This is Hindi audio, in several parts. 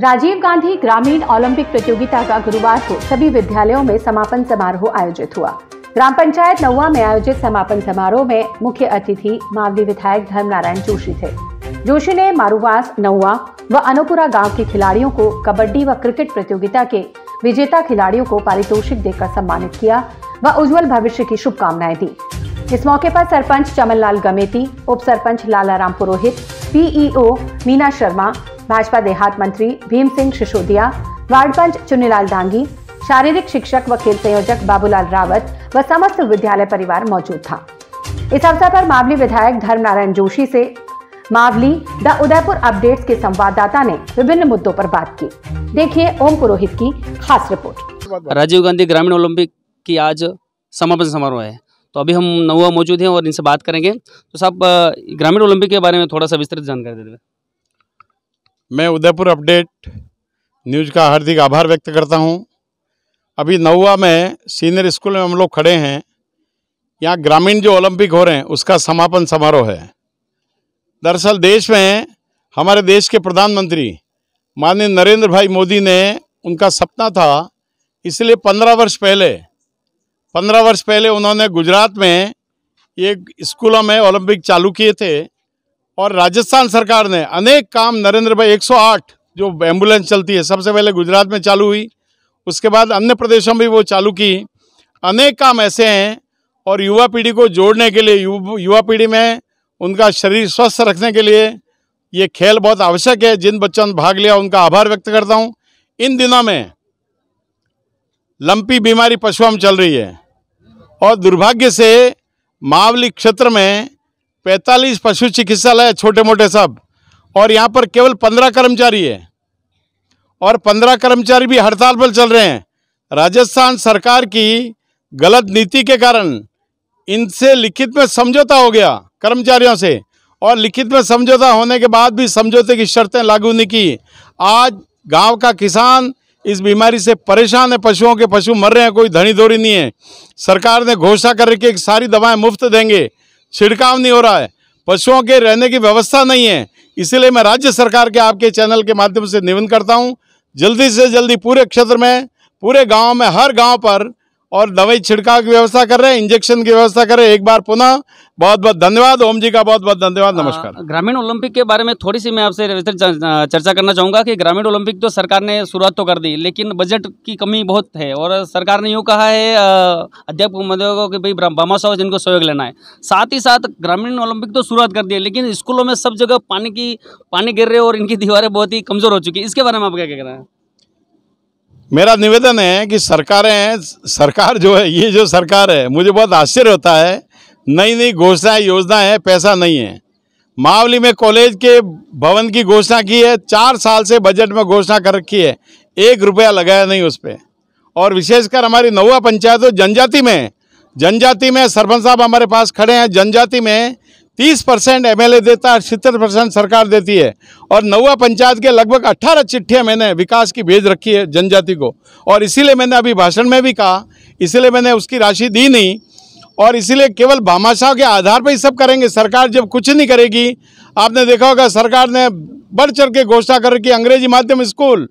राजीव गांधी ग्रामीण ओलंपिक प्रतियोगिता का गुरुवार को सभी विद्यालयों में समापन समारोह आयोजित हुआ ग्राम पंचायत नौवा में आयोजित समापन समारोह में मुख्य अतिथि मावली विधायक धर्म नारायण जोशी थे जोशी ने मारूवास नौवा व अनुपुरा गांव के खिलाड़ियों को कबड्डी व क्रिकेट प्रतियोगिता के विजेता खिलाड़ियों को पारितोषिक देकर सम्मानित किया व उज्जवल भविष्य की शुभकामनाएं दी इस मौके पर सरपंच चमनलाल गमेती उप सरपंच लालाराम पुरोहित पीईओ मीना शर्मा भाजपा देहात मंत्री भीम सिंह सिसोदिया वार्ड पंच चुनीलाल डांगी शारीरिक शिक्षक व खेल संयोजक बाबूलाल रावत व समस्त विद्यालय परिवार मौजूद था इस अवसर पर मावली विधायक धर्मनारायण जोशी से मावली द उदयपुर अपडेट्स के संवाददाता ने विभिन्न मुद्दों पर बात की देखिए ओम पुरोहित की खास रिपोर्ट राजीव गांधी ग्रामीण ओलंपिक की आज समापन समारोह है तो अभी हम नवा मौजूद हैं और इनसे बात करेंगे तो साहब ग्रामीण ओलंपिक के बारे में थोड़ा सा विस्तृत जानकारी दे दें मैं उदयपुर अपडेट न्यूज का हार्दिक आभार व्यक्त करता हूं। अभी नौवा में सीनियर स्कूल में हम लोग खड़े हैं यहाँ ग्रामीण जो ओलंपिक हो रहे हैं उसका समापन समारोह है दरअसल देश में हमारे देश के प्रधानमंत्री माननीय नरेंद्र भाई मोदी ने उनका सपना था इसलिए पंद्रह वर्ष पहले पंद्रह वर्ष पहले उन्होंने गुजरात में ये स्कूलों में ओलंपिक चालू किए थे और राजस्थान सरकार ने अनेक काम नरेंद्र भाई 108 जो एम्बुलेंस चलती है सबसे पहले गुजरात में चालू हुई उसके बाद अन्य प्रदेशों में भी वो चालू की अनेक काम ऐसे हैं और युवा पीढ़ी को जोड़ने के लिए युवा पीढ़ी में उनका शरीर स्वस्थ रखने के लिए ये खेल बहुत आवश्यक है जिन बच्चों ने भाग लिया उनका आभार व्यक्त करता हूँ इन दिनों में लंपी बीमारी पशुओं में चल रही है और दुर्भाग्य से मावली क्षेत्र में पैंतालीस पशु चिकित्सालय छोटे मोटे सब और यहाँ पर केवल पंद्रह कर्मचारी है और पंद्रह कर्मचारी भी हड़ताल पर चल रहे हैं राजस्थान सरकार की गलत नीति के कारण इनसे लिखित में समझौता हो गया कर्मचारियों से और लिखित में समझौता होने के बाद भी समझौते की शर्तें लागू नहीं की आज गांव का किसान इस बीमारी से परेशान है पशुओं के पशु मर रहे हैं कोई धनी धोरी नहीं है सरकार ने घोषणा कर है कि सारी दवाएं मुफ्त देंगे छिड़काव नहीं हो रहा है पशुओं के रहने की व्यवस्था नहीं है इसीलिए मैं राज्य सरकार के आपके चैनल के माध्यम से निवेदन करता हूँ जल्दी से जल्दी पूरे क्षेत्र में पूरे गाँव में हर गाँव पर और दवाई छिड़काव की व्यवस्था कर रहे हैं इंजेक्शन की व्यवस्था कर रहे हैं एक बार पुनः बहुत बहुत धन्यवाद ओम जी का बहुत बहुत धन्यवाद नमस्कार ग्रामीण ओलंपिक के बारे में थोड़ी सी मैं आपसे विस्तृत चर्चा करना चाहूंगा कि ग्रामीण ओलंपिक तो सरकार ने शुरुआत तो कर दी लेकिन बजट की कमी बहुत है और सरकार ने यूँ कहा है अध्यापक महोदयों को कि भाई साहब जिनको सहयोग लेना है साथ ही साथ ग्रामीण ओलंपिक तो शुरुआत कर दी है लेकिन स्कूलों में सब जगह पानी की पानी गिर रहे और इनकी दीवारें बहुत ही कमज़ोर हो चुकी है इसके बारे में आप क्या कह रहे हैं मेरा निवेदन है कि सरकारें सरकार जो है ये जो सरकार है मुझे बहुत आश्चर्य होता है नई नई घोषणाएं योजनाएं हैं पैसा नहीं है मावली में कॉलेज के भवन की घोषणा की है चार साल से बजट में घोषणा कर रखी है एक रुपया लगाया नहीं उस पर और विशेषकर हमारी नौवा पंचायत हो जनजाति में जनजाति में सरपंच साहब हमारे पास खड़े हैं जनजाति में तीस परसेंट एम देता है सत्तर परसेंट सरकार देती है और नौवा पंचायत के लगभग अट्ठारह चिट्ठियाँ मैंने विकास की भेज रखी है जनजाति को और इसीलिए मैंने अभी भाषण में भी कहा इसीलिए मैंने उसकी राशि दी नहीं और इसीलिए केवल भामाशाह के आधार पर ही सब करेंगे सरकार जब कुछ नहीं करेगी आपने देखा होगा सरकार ने बढ़ चढ़ के घोषणा कर रखी अंग्रेजी माध्यम स्कूल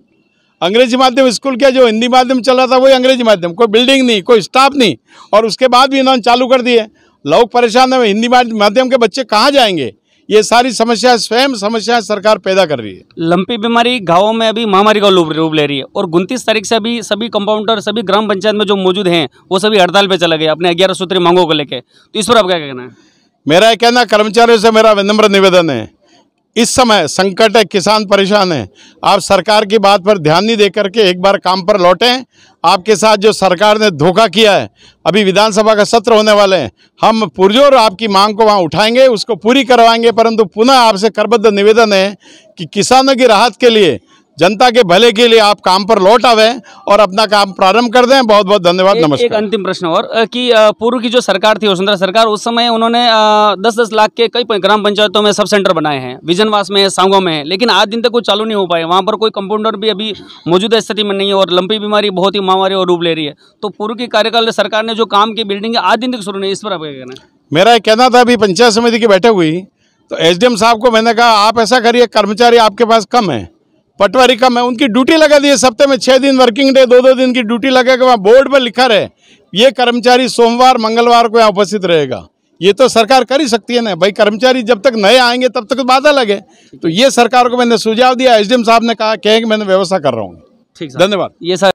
अंग्रेजी माध्यम स्कूल क्या जो हिंदी माध्यम चल रहा था वही अंग्रेजी माध्यम कोई बिल्डिंग नहीं कोई स्टाफ नहीं और उसके बाद भी इन्होंने चालू कर दिए लोग परेशान है हिंदी माध्यम के बच्चे कहाँ जाएंगे ये सारी समस्या स्वयं समस्या सरकार पैदा कर रही है लंपी बीमारी गाँव में अभी महामारी का रूप ले रही है और उनतीस तारीख से अभी सभी कंपाउंडर सभी ग्राम पंचायत में जो मौजूद हैं वो सभी हड़ताल पे चले गए अपने ग्यारह सूत्री मांगों को लेकर तो इस पर आप क्या कहना है मेरा कहना कर्मचारियों से मेरा विनम्र निवेदन है इस समय संकट है किसान परेशान है आप सरकार की बात पर ध्यान नहीं दे करके एक बार काम पर लौटें आपके साथ जो सरकार ने धोखा किया है अभी विधानसभा का सत्र होने वाले हैं हम पुरजोर आपकी मांग को वहाँ उठाएंगे उसको पूरी करवाएंगे परंतु पुनः आपसे करबद्ध निवेदन है कि किसानों की राहत के लिए जनता के भले के लिए आप काम पर लौट आवे और अपना काम प्रारंभ कर दें बहुत बहुत धन्यवाद नमस्कार एक अंतिम प्रश्न और कि पूर्व की जो सरकार थी वसुंधरा सरकार उस समय उन्होंने दस दस लाख के कई ग्राम पंचायतों में सब सेंटर बनाए हैं विजनवास में सांगों में लेकिन आज दिन तक कुछ चालू नहीं हो पाए वहाँ पर कोई कंपाउंडर भी अभी मौजूदा स्थिति में नहीं है और लंबी बीमारी बहुत ही महामारी और रूप ले रही है तो पूर्व की कार्यकाल सरकार ने जो काम की बिल्डिंग आज दिन तक शुरू नहीं इस पर आपका कहना है मेरा कहना था अभी पंचायत समिति की बैठक हुई तो एस साहब को मैंने कहा आप ऐसा करिए कर्मचारी आपके पास कम है पटवारी का मैं उनकी ड्यूटी लगा दी है सप्ताह में छः दिन वर्किंग डे दो दो दिन की ड्यूटी लगा के वहाँ बोर्ड पर लिखा रहे ये कर्मचारी सोमवार मंगलवार को यहाँ उपस्थित रहेगा ये तो सरकार कर ही सकती है ना भाई कर्मचारी जब तक नए आएंगे तब तक बाधा लगे तो ये सरकार को मैंने सुझाव दिया एसडीएम साहब ने कहा कि मैंने व्यवस्था कर रहा हूँ ठीक धन्यवाद ये सर